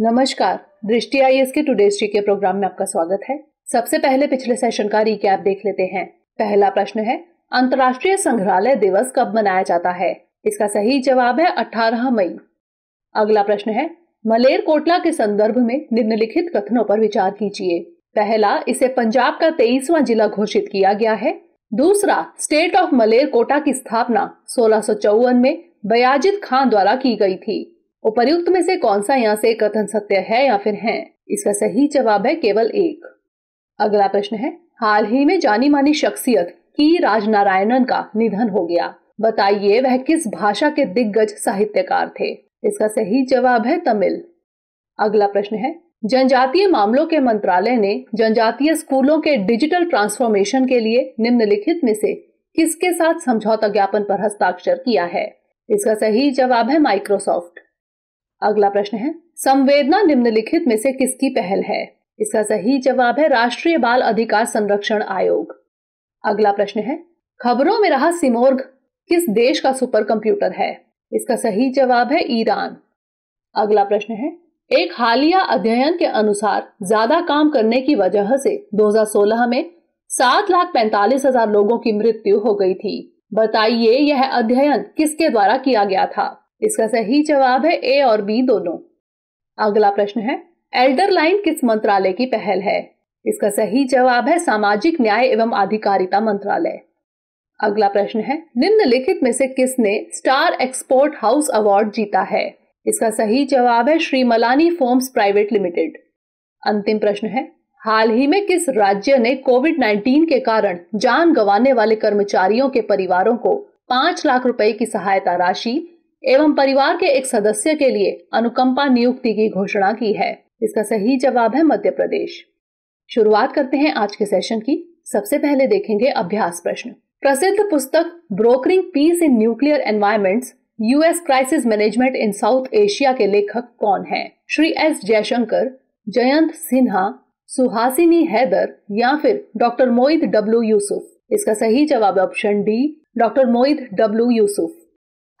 नमस्कार Drishti I S के today के प्रोग्राम में आपका स्वागत है सबसे पहले पिछले सेशन का रिकैप देख लेते हैं पहला प्रश्न है अंतर्राष्ट्रीय संग्रहालय दिवस कब मनाया जाता है इसका सही जवाब है 18 मई अगला प्रश्न है मलेर कोटला के संदर्भ में निम्नलिखित कथनों पर विचार कीजिए पहला इसे पंजाब का तेईसवा जिला घोषित किया गया है दूसरा स्टेट ऑफ मलेर कोटा की स्थापना सोलह में बयाजिद खान द्वारा की गई थी उपर्युक्त में से कौन सा यहाँ से कथन सत्य है या फिर है इसका सही जवाब है केवल एक अगला प्रश्न है हाल ही में जानी मानी शख्सियत की राजनारायणन का निधन हो गया बताइए वह किस भाषा के दिग्गज साहित्यकार थे इसका सही जवाब है तमिल अगला प्रश्न है जनजातीय मामलों के मंत्रालय ने जनजातीय स्कूलों के डिजिटल ट्रांसफॉर्मेशन के लिए निम्नलिखित में से किसके साथ समझौता ज्ञापन पर हस्ताक्षर किया है इसका सही जवाब है माइक्रोसॉफ्ट अगला प्रश्न है संवेदना निम्नलिखित में से किसकी पहल है इसका सही जवाब है राष्ट्रीय बाल अधिकार संरक्षण आयोग अगला प्रश्न है खबरों में रहा सिमोर्ग किस देश का सुपर कंप्यूटर है इसका सही जवाब है ईरान अगला प्रश्न है एक हालिया अध्ययन के अनुसार ज्यादा काम करने की वजह से 2016 में सात लाख पैंतालीस हजार लोगों की मृत्यु हो गई थी बताइए यह अध्ययन किसके द्वारा किया गया था इसका सही जवाब है ए और बी दोनों अगला प्रश्न है एल्डर लाइन किस मंत्रालय की पहल है इसका सही जवाब है सामाजिक न्याय एवं आधिकारिता मंत्रालय अगला प्रश्न है निम्नलिखित में से किसने स्टार एक्सपोर्ट हाउस अवार्ड जीता है इसका सही जवाब है Shri Malani foams private limited अंतिम प्रश्न है हाल ही में किस राज्य ने कोविड 19 के कारण जान गंवाने वाले कर्मचारियों के परिवारों को पांच लाख रुपए की सहायता राशि एवं परिवार के एक सदस्य के लिए अनुकंपा नियुक्ति की घोषणा की है इसका सही जवाब है मध्य प्रदेश शुरुआत करते हैं आज के सेशन की सबसे पहले देखेंगे अभ्यास प्रश्न प्रसिद्ध पुस्तक brokering peace in nuclear environment US crisis management in South Asia के लेखक कौन है श्री एस जयशंकर जयंत सिन्हा सुहासिनी हैदर या फिर डॉक्टर मोहित डब्ल्यू यूसुफ इसका सही जवाब option D doctor Mohit W Yusuf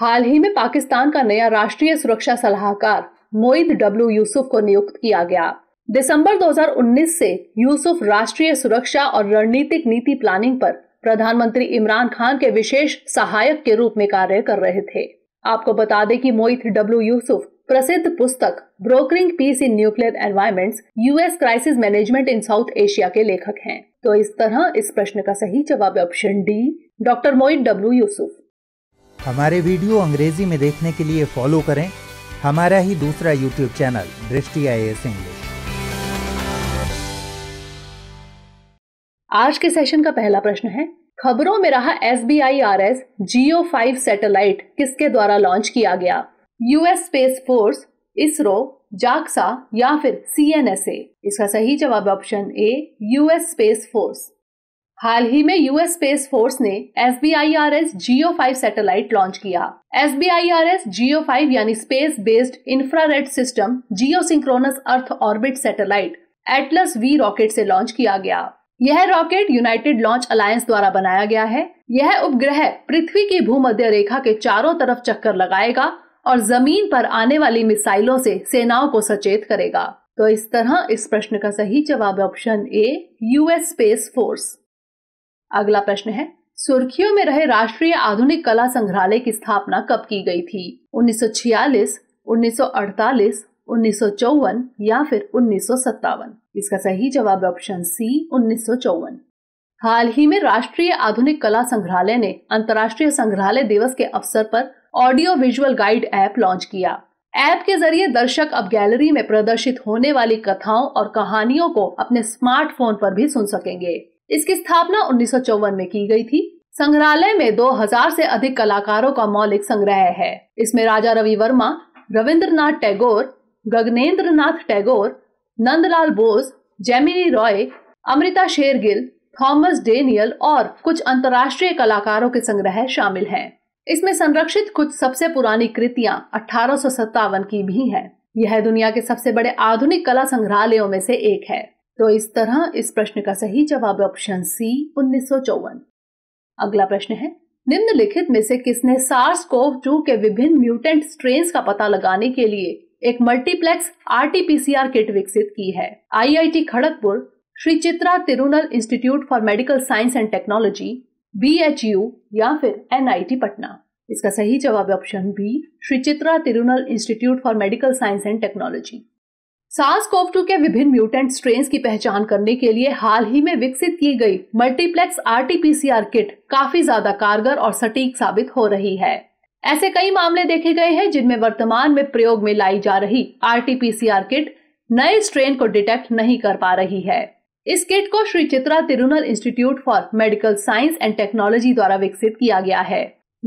हाल ही में पाकिस्तान का नया राष्ट्रीय सुरक्षा सलाहकार मोईद डब्ल्यू यूसुफ को नियुक्त किया गया दिसंबर 2019 से यूसुफ राष्ट्रीय सुरक्षा और रणनीतिक नीति प्लानिंग पर प्रधानमंत्री इमरान खान के विशेष सहायक के रूप में कार्य कर रहे थे आपको बता दें कि मोइथ डब्ल्यू यूसुफ प्रसिद्ध पुस्तक brokering peace in nuclear environments US crisis management in South Asia के लेखक हैं तो इस तरह इस प्रश्न का सही जवाब option D doctor Moeed W Yusuf हमारे वीडियो अंग्रेजी में देखने के लिए फॉलो करें हमारा ही दूसरा यूट्यूब चैनल दृष्टि आई इंग्लिश आज के सेशन का पहला प्रश्न है खबरों में रहा S B I R S GEO five satellite किसके द्वारा लॉन्च किया गया US space force ISRO JAXA या फिर सी इसका सही जवाब option A US space force हाल ही में यूएस स्पेस फोर्स ने F B I R S GEO five satellite launch किया F B I R S GEO five यानी space based infrared system geosynchronous earth orbit satellite Atlas V rocket से launch किया गया यह rocket United launch alliance द्वारा बनाया गया है यह उपग्रह पृथ्वी की भूमध्य रेखा के चारों तरफ चक्कर लगाएगा और जमीन पर आने वाली मिसाइलों से सेनाओं को सचेत करेगा तो इस तरह इस प्रश्न का सही जवाब option A US space force अगला प्रश्न है सुर्खियों में रहे राष्ट्रीय आधुनिक कला संग्रहालय की स्थापना कब की गई थी 1946, 1948, 1954 या फिर उन्नीस इसका सही जवाब ऑप्शन सी उन्नीस हाल ही में राष्ट्रीय आधुनिक कला संग्रहालय ने अंतर्राष्ट्रीय संग्रहालय दिवस के अवसर पर audio visual guide app launch किया ऐप के जरिए दर्शक अब गैलरी में प्रदर्शित होने वाली कथाओं और कहानियों को अपने स्मार्टफोन पर भी सुन सकेंगे इसकी स्थापना उन्नीस में की गई थी संग्रहालय में 2000 से अधिक कलाकारों का मौलिक संग्रह है इसमें राजा रवि वर्मा रविंद्रनाथ टैगोर गगनेन्द्र नाथ टैगोर नंदलाल बोस जेमिनी रॉय अमृता शेरगिल थॉमस डेनियल और कुछ अंतर्राष्ट्रीय कलाकारों के संग्रह शामिल हैं इसमें संरक्षित कुछ सबसे पुरानी कृतियां अठारह की भी हैं यह दुनिया के सबसे बड़े आधुनिक कला संग्रहालयों में से एक है तो इस तरह इस प्रश्न का सही जवाब ऑप्शन सी उन्नीस अगला प्रश्न है निम्नलिखित में से किसने सार्स को टू के विभिन्न म्यूटेंट स्ट्रेन का पता लगाने के लिए एक मल्टीप्लेक्स आरटीपीसीआर किट विकसित की है IIT Kharagpur Shri Chitra Tirunal institute for medical science and technology B H U या फिर एनआईटी पटना इसका सही जवाब option B Shri Chitra Tirunal institute for medical science and technology SARS CoV two के विभिन्न म्यूटेंट स्ट्रेन की पहचान करने के लिए हाल ही में विकसित की गई मल्टीप्लेक्स आरटीपीसीआर किट काफी ज्यादा कारगर और सटीक साबित हो रही है ऐसे कई मामले देखे गए हैं जिनमें वर्तमान में प्रयोग में लाई जा रही आरटीपीसीआर किट नए स्ट्रेन को डिटेक्ट नहीं कर पा रही है इस किट को Shri Chitra Tirunal institute for medical science and technology द्वारा विकसित किया गया है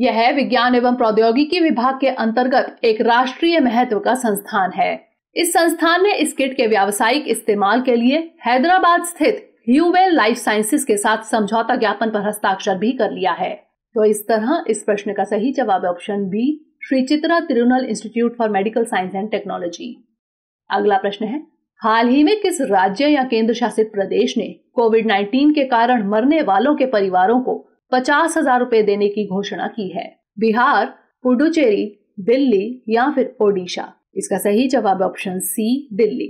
यह विज्ञान एवं प्रौद्योगिकी विभाग के अंतर्गत एक राष्ट्रीय महत्व का संस्थान है इस संस्थान ने इस किट के व्यावसायिक इस्तेमाल के लिए हैदराबाद स्थित ह्यूवेल लाइफ साइंसेस के साथ समझौता ज्ञापन पर हस्ताक्षर भी कर लिया है तो इस तरह इस प्रश्न का सही जवाब option B Shri Chitra Tirunal institute for medical science and technology अगला प्रश्न है हाल ही में किस राज्य या केंद्र शासित प्रदेश ने कोविड 19 के कारण मरने वालों के परिवारों को पचास हजार रूपए देने की घोषणा की है बिहार पुडुचेरी दिल्ली या फिर ओडिशा इसका सही जवाब ऑप्शन सी दिल्ली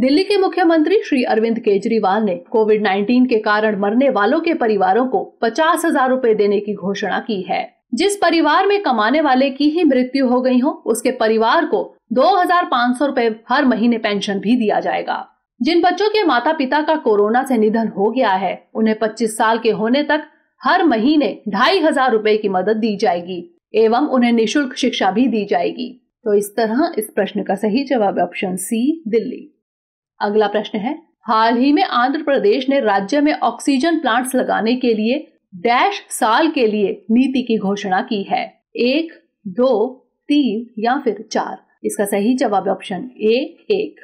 दिल्ली के मुख्यमंत्री श्री अरविंद केजरीवाल ने कोविड 19 के कारण मरने वालों के परिवारों को पचास हजार रूपए देने की घोषणा की है जिस परिवार में कमाने वाले की ही मृत्यु हो गई हो उसके परिवार को दो हजार पाँच सौ रूपए हर महीने पेंशन भी दिया जाएगा जिन बच्चों के माता पिता का कोरोना से निधन हो गया है उन्हें 25 साल के होने तक हर महीने ढाई हजार रूपए की मदद दी जाएगी एवं उन्हें निशुल्क शिक्षा भी दी जाएगी तो इस तरह इस प्रश्न का सही जवाब ऑप्शन सी दिल्ली अगला प्रश्न है हाल ही में आंध्र प्रदेश ने राज्य में ऑक्सीजन प्लांट्स लगाने के लिए डैश साल के लिए नीति की घोषणा की है एक दो तीन या फिर चार इसका सही जवाब ऑप्शन ए एक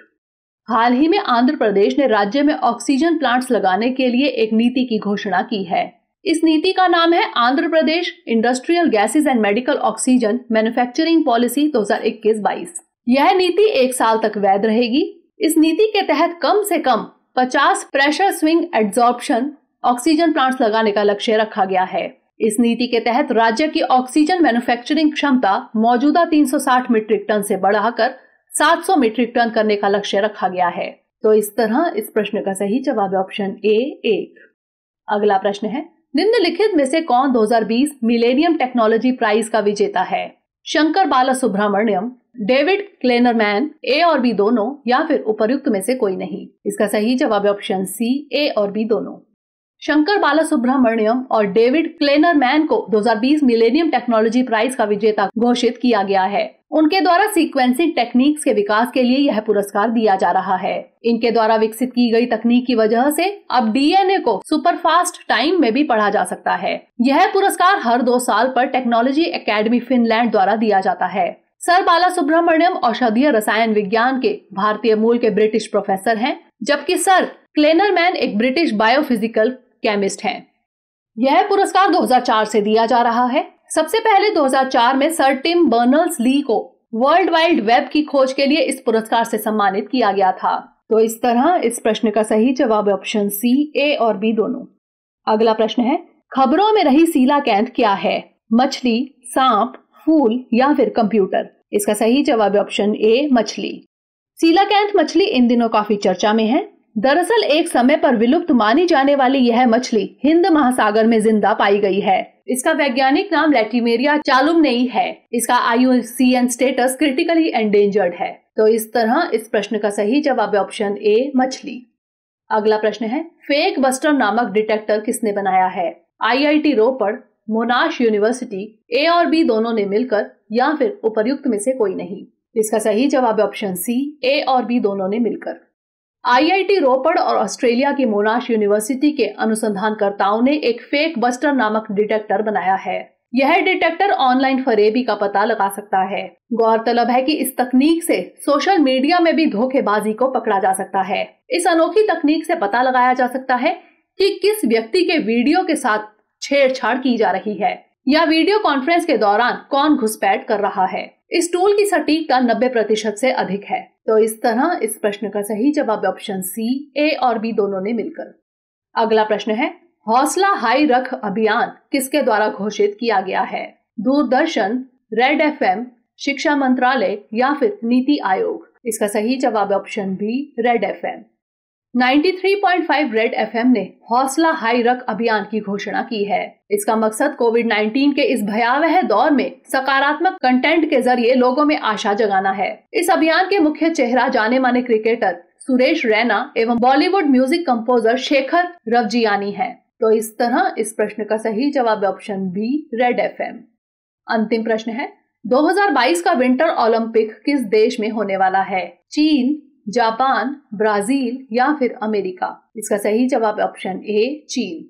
हाल ही में आंध्र प्रदेश ने राज्य में ऑक्सीजन प्लांट्स लगाने के लिए एक नीति की घोषणा की है इस नीति का नाम है Andhra Pradesh industrial gases and medical oxygen manufacturing policy 2021-22। यह नीति एक साल तक वैध रहेगी इस नीति के तहत कम से कम 50 pressure swing adsorption oxygen plants लगाने का लक्ष्य रखा गया है इस नीति के तहत राज्य की ऑक्सीजन मैन्युफैक्चरिंग क्षमता मौजूदा 360 मीट्रिक टन से बढ़ाकर 700 मीट्रिक टन करने का लक्ष्य रखा गया है तो इस तरह इस प्रश्न का सही जवाब ऑप्शन ए एक अगला प्रश्न है निम्नलिखित में से कौन 2020 मिलेनियम टेक्नोलॉजी प्राइज का विजेता है Shankar Balasubramanian David Klenerman A और बी दोनों या फिर उपयुक्त में से कोई नहीं इसका सही जवाब ऑप्शन सी ए और बी दोनों शंकर बाला सुब्रमण्यम और डेविड क्लेनरमैन को 2020 मिलेनियम टेक्नोलॉजी प्राइज का विजेता घोषित किया गया है उनके द्वारा सीक्वेंसिंग टेक्निक्स के विकास के लिए यह पुरस्कार दिया जा रहा है इनके द्वारा विकसित की गई तकनीक की वजह से अब डीएनए को सुपर फास्ट टाइम में भी पढ़ा जा सकता है यह पुरस्कार हर दो साल पर टेक्नोलॉजी एकेडमी फिनलैंड द्वारा दिया जाता है सर बाला सुब्रमण्यम औषधीय रसायन विज्ञान के भारतीय मूल के ब्रिटिश प्रोफेसर हैं, जबकि सर क्लेनर मैन एक ब्रिटिश बायोफिजिकल केमिस्ट हैं यह पुरस्कार 2004 से दिया जा रहा है सबसे पहले 2004 में सर टिम बर्नल्स ली को वर्ल्ड वाइड वेब की खोज के लिए इस पुरस्कार से सम्मानित किया गया था तो इस तरह इस प्रश्न का सही जवाब ऑप्शन सी ए और बी दोनों अगला प्रश्न है खबरों में रही सीला कैंथ क्या है मछली सांप फूल या फिर कंप्यूटर इसका सही जवाब ऑप्शन ए मछली सीला कैंथ मछली इन दिनों काफी चर्चा में है दरअसल एक समय पर विलुप्त मानी जाने वाली यह मछली हिंद महासागर में जिंदा पाई गई है इसका वैज्ञानिक नाम लेटीमेरिया चालुम नहीं है इसका C N status critically endangered है तो इस तरह इस प्रश्न का सही जवाब है ऑप्शन ए मछली अगला प्रश्न है फेक बस्टर नामक डिटेक्टर किसने बनाया है आईआईटी रोपड़ मोनाश यूनिवर्सिटी ए और बी दोनों ने मिलकर या फिर उपयुक्त में से कोई नहीं इसका सही जवाब ऑप्शन सी ए और बी दोनों ने मिलकर आईआईटी रोपड़ और ऑस्ट्रेलिया की मोनाश यूनिवर्सिटी के अनुसंधानकर्ताओं ने एक फेक बस्टर नामक डिटेक्टर बनाया है यह डिटेक्टर ऑनलाइन फरेबी का पता लगा सकता है गौरतलब है कि इस तकनीक से सोशल मीडिया में भी धोखेबाजी को पकड़ा जा सकता है इस अनोखी तकनीक से पता लगाया जा सकता है कि किस व्यक्ति के वीडियो के साथ छेड़छाड़ की जा रही है या वीडियो कॉन्फ्रेंस के दौरान कौन घुसपैठ कर रहा है इस टोल की सटीकता नब्बे प्रतिशत से अधिक है तो इस तरह इस प्रश्न का सही जवाब ऑप्शन सी ए और बी दोनों ने मिलकर अगला प्रश्न है हौसला हाई रख अभियान किसके द्वारा घोषित किया गया है दूरदर्शन रेड एफ शिक्षा मंत्रालय या फिर नीति आयोग इसका सही जवाब option B red F 93.5 red FM ने हौसला हाई रख अभियान की घोषणा की है इसका मकसद कोविड 19 के इस भयावह दौर में सकारात्मक कंटेंट के जरिए लोगों में आशा जगाना है इस अभियान के मुख्य चेहरा जाने माने क्रिकेटर सुरेश रैना एवं बॉलीवुड म्यूजिक कंपोजर शेखर रवजियानी है तो इस तरह इस प्रश्न का सही जवाब ऑप्शन बी रेड एफ अंतिम प्रश्न है 2022 का विंटर ओलंपिक किस देश में होने वाला है चीन जापान ब्राजील या फिर अमेरिका इसका सही जवाब ऑप्शन ए चीन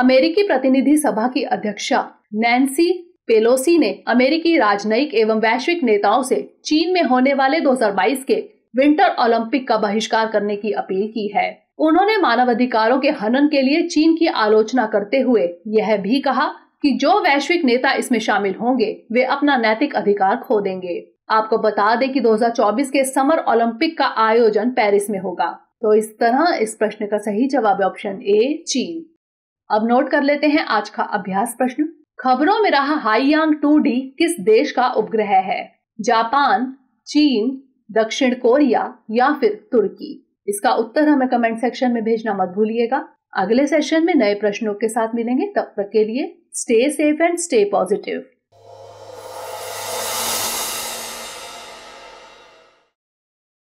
अमेरिकी प्रतिनिधि सभा की अध्यक्षा नैन्सी पेलोसी ने अमेरिकी राजनयिक एवं वैश्विक नेताओं से चीन में होने वाले 2022 के विंटर ओलंपिक का बहिष्कार करने की अपील की है उन्होंने मानवाधिकारों के हनन के लिए चीन की आलोचना करते हुए यह भी कहा कि जो वैश्विक नेता इसमें शामिल होंगे वे अपना नैतिक अधिकार खो देंगे आपको बता दें कि 2024 के समर ओलंपिक का आयोजन पेरिस में होगा तो इस तरह इस प्रश्न का सही जवाब है ऑप्शन ए चीन अब नोट कर लेते हैं आज का अभ्यास प्रश्न खबरों में रहा हाईयांग टू डी किस देश का उपग्रह है जापान चीन दक्षिण कोरिया या फिर तुर्की इसका उत्तर हमें कमेंट सेक्शन में भेजना मत भूलिएगा अगले सेशन में नए प्रश्नों के साथ मिलेंगे तब तक के लिए stay safe and stay positive